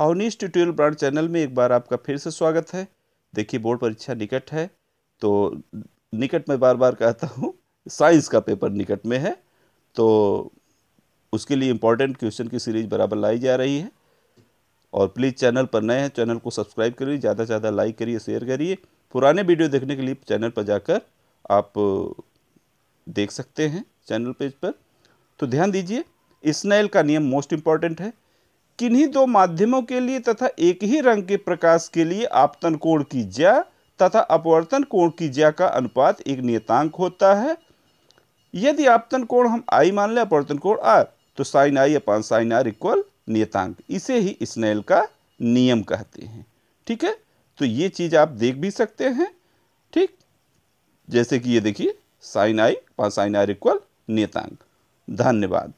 Awanish tutorial brand channel में एक बार आपका फिर से स्वागत है देखिए बोर्ड परीक्षा निकट है तो निकट में बार बार कहता हूँ साइंस का पेपर निकट में है तो उसके लिए इम्पोर्टेंट क्वेश्चन की सीरीज बराबर लाई जा रही है और प्लीज़ चैनल पर नए हैं चैनल को सब्सक्राइब करिए ज़्यादा से ज़्यादा लाइक करिए शेयर करिए पुराने वीडियो देखने के लिए चैनल पर जाकर आप देख सकते हैं चैनल पेज पर तो ध्यान दीजिए स्नेल का नियम मोस्ट इम्पॉर्टेंट है किन्हीं दो माध्यमों के लिए तथा एक ही रंग के प्रकाश के लिए आपतन कोण की ज्या तथा अपवर्तन कोण की ज्या का अनुपात एक नियतांक होता है यदि आपतन कोण हम आई मान लें अपवर्तन कोण आर तो sine I upon sine R equal नियतांक इसे ही स्नेल का नियम कहते हैं ठीक है तो ये चीज़ आप देख भी सकते हैं ठीक जैसे कि ये देखिए साइन आई पास साइन आर इक्वल नियतांक धन्यवाद